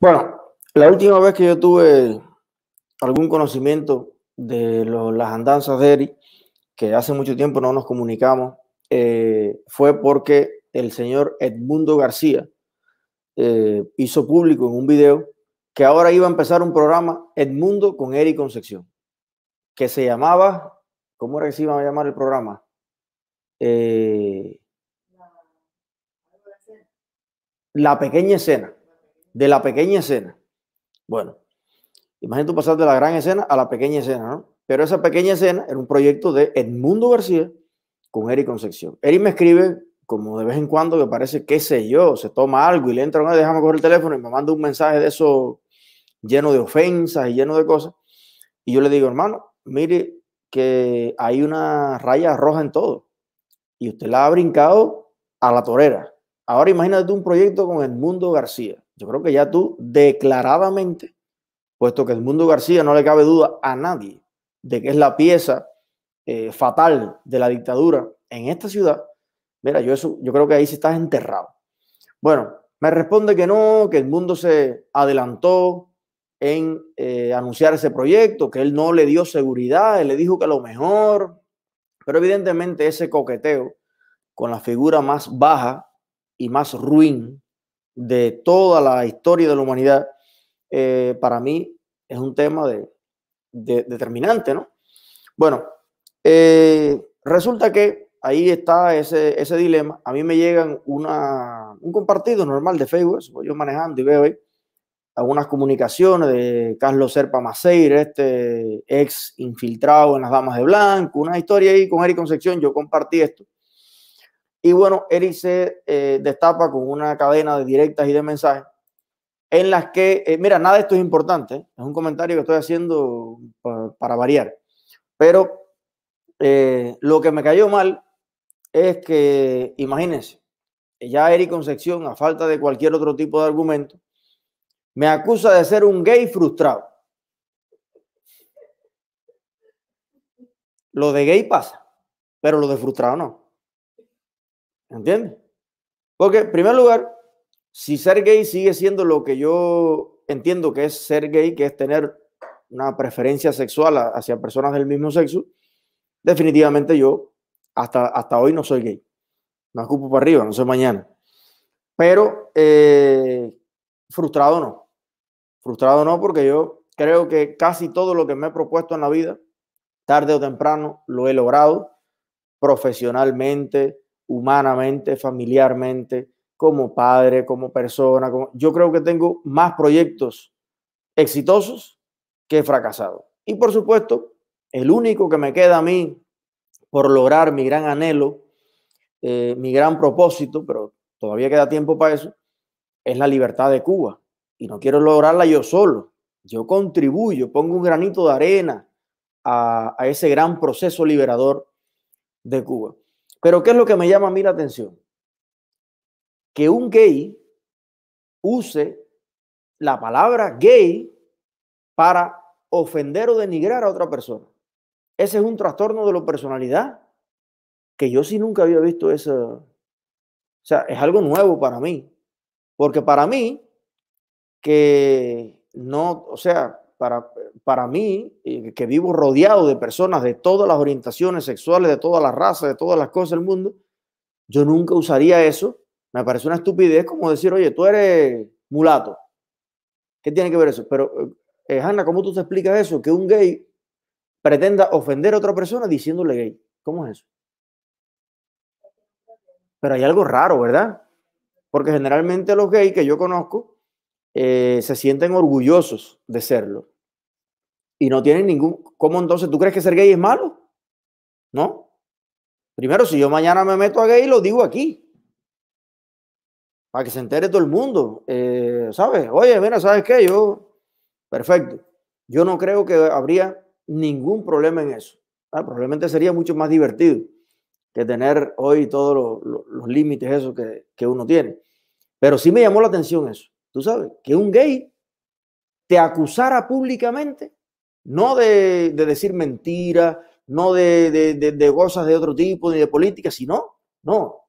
Bueno, la última vez que yo tuve algún conocimiento de las andanzas de Eric, que hace mucho tiempo no nos comunicamos, eh, fue porque el señor Edmundo García eh, hizo público en un video que ahora iba a empezar un programa Edmundo con Eric Concepción, que se llamaba, ¿cómo era que se iba a llamar el programa? Eh, la pequeña escena de la pequeña escena. Bueno, imagínate pasar de la gran escena a la pequeña escena, ¿no? Pero esa pequeña escena era un proyecto de Edmundo García con Eric Concepción. Eric me escribe como de vez en cuando que parece, qué sé yo, se toma algo y le entra una, déjame coger el teléfono y me manda un mensaje de eso lleno de ofensas y lleno de cosas. Y yo le digo, hermano, mire que hay una raya roja en todo. Y usted la ha brincado a la torera. Ahora imagínate un proyecto con Edmundo García. Yo creo que ya tú declaradamente, puesto que el mundo García no le cabe duda a nadie de que es la pieza eh, fatal de la dictadura en esta ciudad, mira, yo, eso, yo creo que ahí sí estás enterrado. Bueno, me responde que no, que el mundo se adelantó en eh, anunciar ese proyecto, que él no le dio seguridad, él le dijo que lo mejor, pero evidentemente ese coqueteo con la figura más baja y más ruin de toda la historia de la humanidad, eh, para mí es un tema de, determinante, ¿no? Bueno, eh, resulta que ahí está ese, dilema. A mí me llegan una, un compartido normal de Facebook, yo manejando y veo ahí algunas comunicaciones de Carlos Serpa Maceir, este ex infiltrado en las Damas de Blanco, una historia ahí con Eric Concepción, yo compartí esto. Y bueno, Eric se eh, destapa con una cadena de directas y de mensajes en las que, eh, mira, nada de esto es importante, es un comentario que estoy haciendo para, para variar, pero eh, lo que me cayó mal es que, imagínense, ya Eric Concepción, a falta de cualquier otro tipo de argumento, me acusa de ser un gay frustrado. Lo de gay pasa, pero lo de frustrado no. ¿Entiendes? Porque, en primer lugar, si ser gay sigue siendo lo que yo entiendo que es ser gay, que es tener una preferencia sexual hacia personas del mismo sexo, definitivamente yo hasta, hasta hoy no soy gay. me ocupo para arriba, no soy mañana. Pero eh, frustrado no. Frustrado no porque yo creo que casi todo lo que me he propuesto en la vida, tarde o temprano, lo he logrado profesionalmente, humanamente, familiarmente, como padre, como persona. Yo creo que tengo más proyectos exitosos que fracasados. Y por supuesto, el único que me queda a mí por lograr mi gran anhelo, eh, mi gran propósito, pero todavía queda tiempo para eso, es la libertad de Cuba. Y no quiero lograrla yo solo. Yo contribuyo, pongo un granito de arena a ese gran proceso liberador de Cuba. Pero ¿qué es lo que me llama a mí la atención? Que un gay use la palabra gay para ofender o denigrar a otra persona. Ese es un trastorno de la personalidad que yo sí nunca había visto eso. O sea, es algo nuevo para mí. Porque para mí, que no, o sea, para, para mí, eh, que vivo rodeado de personas de todas las orientaciones sexuales, de todas las razas, de todas las cosas del mundo, yo nunca usaría eso. Me parece una estupidez como decir, oye, tú eres mulato. ¿Qué tiene que ver eso? Pero, eh, eh, Hanna, ¿cómo tú te explicas eso? Que un gay pretenda ofender a otra persona diciéndole gay. ¿Cómo es eso? Pero hay algo raro, ¿verdad? Porque generalmente los gays que yo conozco eh, se sienten orgullosos de serlo. Y no tienen ningún... ¿Cómo entonces tú crees que ser gay es malo? ¿No? Primero, si yo mañana me meto a gay, lo digo aquí. Para que se entere todo el mundo. Eh, ¿Sabes? Oye, mira, ¿sabes qué? Yo... Perfecto. Yo no creo que habría ningún problema en eso. probablemente sería mucho más divertido que tener hoy todos los, límites esos que, que, uno tiene. Pero sí me llamó la atención eso tú sabes, que un gay te acusara públicamente, no de, decir mentiras, no de, de, cosas de otro tipo, ni de política, sino, no,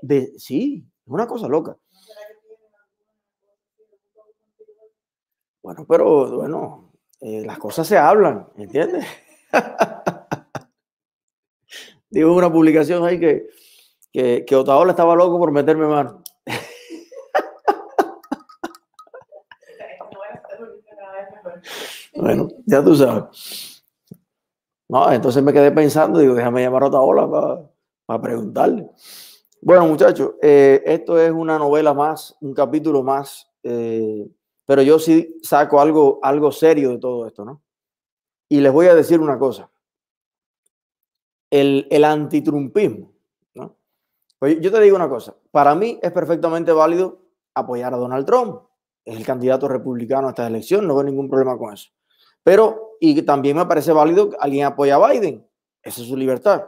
de, sí, es una cosa loca. Bueno, pero bueno, eh, las cosas se hablan, ¿entiendes? Digo una publicación ahí que, que, que Otaola estaba loco por meterme mano. Bueno, ya tú sabes. No, entonces me quedé pensando, digo, déjame llamar a otra ola para preguntarle. Bueno, muchachos, eh, esto es una novela más, un capítulo más, eh, pero yo sí saco algo, algo serio de todo esto, ¿no? Y les voy a decir una cosa. El, el antitrumpismo, ¿no? yo te digo una cosa, para mí es perfectamente válido apoyar a Donald Trump, es el candidato republicano a esta elección, no veo ningún problema con eso. Pero, y también me parece válido que alguien apoya a Biden. Esa es su libertad.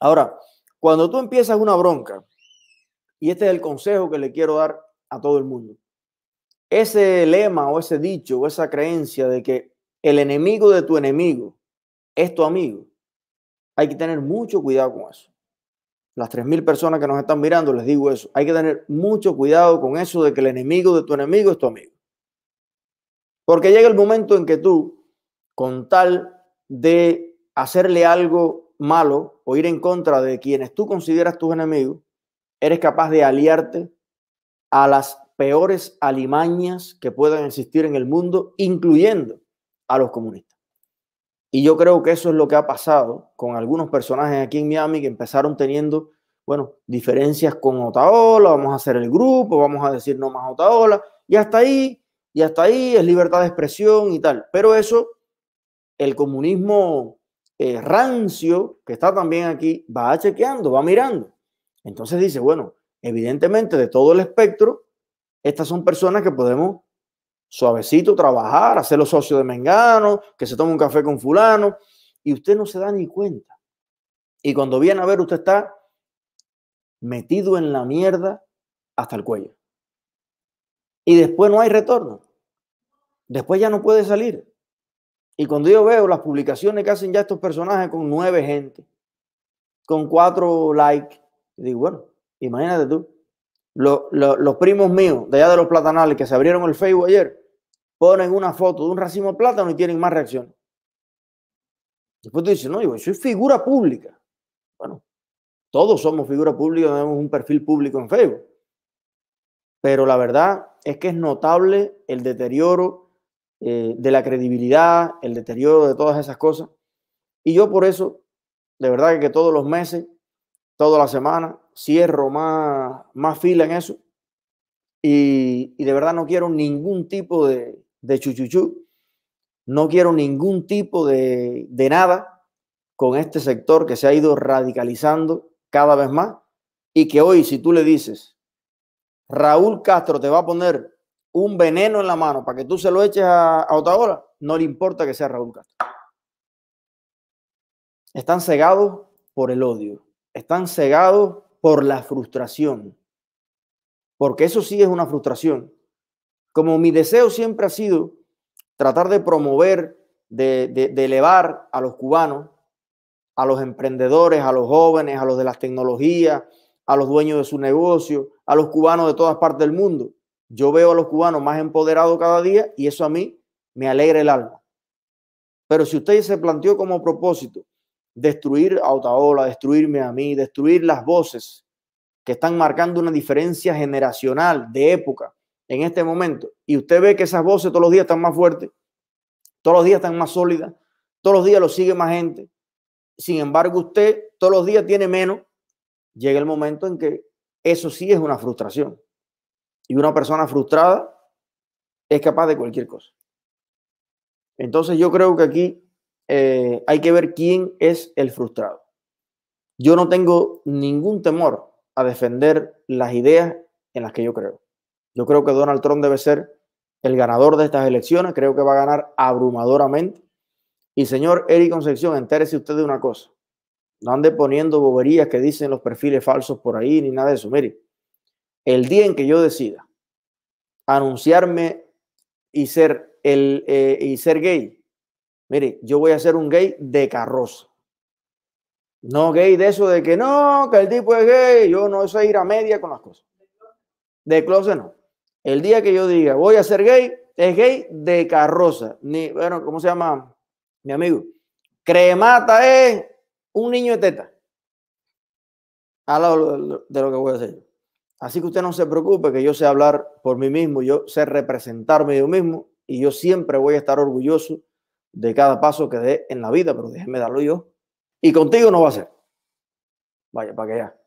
Ahora, cuando tú empiezas una bronca, y este es el consejo que le quiero dar a todo el mundo, ese lema o ese dicho o esa creencia de que el enemigo de tu enemigo es tu amigo, hay que tener mucho cuidado con eso. Las 3.000 personas que nos están mirando, les digo eso, hay que tener mucho cuidado con eso de que el enemigo de tu enemigo es tu amigo. Porque llega el momento en que tú, con tal de hacerle algo malo o ir en contra de quienes tú consideras tus enemigos, eres capaz de aliarte a las peores alimañas que puedan existir en el mundo, incluyendo a los comunistas. Y yo creo que eso es lo que ha pasado con algunos personajes aquí en Miami que empezaron teniendo, bueno, diferencias con Otaola, vamos a hacer el grupo, vamos a decir no más Otaola, y hasta ahí y hasta ahí es libertad de expresión y tal. Pero eso, el comunismo eh, rancio, que está también aquí, va chequeando, va mirando. Entonces dice, bueno, evidentemente de todo el espectro, estas son personas que podemos suavecito trabajar, hacer los socios de Mengano, que se toma un café con fulano, y usted no se da ni cuenta. Y cuando viene a ver, usted está metido en la mierda hasta el cuello. Y después no hay retorno. Después ya no puede salir. Y cuando yo veo las publicaciones que hacen ya estos personajes con nueve gente, con cuatro likes, digo, bueno, imagínate tú, los, primos míos de allá de los platanales que se abrieron el Facebook ayer, ponen una foto de un racimo de plátano y tienen más reacción. Después tú dices, no, yo soy figura pública. Bueno, todos somos figura pública, tenemos un perfil público en Facebook. Pero la verdad es que es notable el deterioro eh, de la credibilidad, el deterioro de todas esas cosas. Y yo por eso, de verdad que todos los meses, toda la semana, cierro más, más fila en eso. Y, de verdad no quiero ningún tipo de, de chuchuchú, no quiero ningún tipo de nada con este sector que se ha ido radicalizando cada vez más y que hoy si tú le dices, Raúl Castro te va a poner un veneno en la mano para que tú se lo eches a, otra hora no le importa que sea Raúl Castro. Están cegados por el odio, están cegados por la frustración, porque eso sí es una frustración. Como mi deseo siempre ha sido tratar de promover, de, de elevar a los cubanos, a los emprendedores, a los jóvenes, a los de las tecnologías, a los dueños de su negocio, a los cubanos de todas partes del mundo yo veo a los cubanos más empoderados cada día y eso a mí me alegra el alma. Pero si usted se planteó como propósito destruir a Otaola, destruirme a mí, destruir las voces que están marcando una diferencia generacional de época en este momento, y usted ve que esas voces todos los días están más fuertes, todos los días están más sólidas, todos los días lo sigue más gente, sin embargo usted todos los días tiene menos, llega el momento en que eso sí es una frustración. Y una persona frustrada es capaz de cualquier cosa. Entonces yo creo que aquí eh, hay que ver quién es el frustrado. Yo no tengo ningún temor a defender las ideas en las que yo creo. Yo creo que Donald Trump debe ser el ganador de estas elecciones, creo que va a ganar abrumadoramente. Y señor Eric Concepción, entérese usted de una cosa. No ande poniendo boberías que dicen los perfiles falsos por ahí ni nada de eso. Mire, el día en que yo decida anunciarme y ser, el, eh, y ser gay, mire, yo voy a ser un gay de carroza. No gay de eso de que no, que el tipo es gay, yo no sé ir a media con las cosas. De closet no. El día que yo diga voy a ser gay, es gay de carroza. Ni, bueno, ¿cómo se llama mi amigo? Cremata es un niño de teta. Al de lo que voy a hacer yo. Así que usted no se preocupe, que yo sé hablar por mí mismo, yo sé representarme yo mismo y yo siempre voy a estar orgulloso de cada paso que dé en la vida, pero déjeme darlo yo. Y contigo no va a ser. Vaya, para que ya.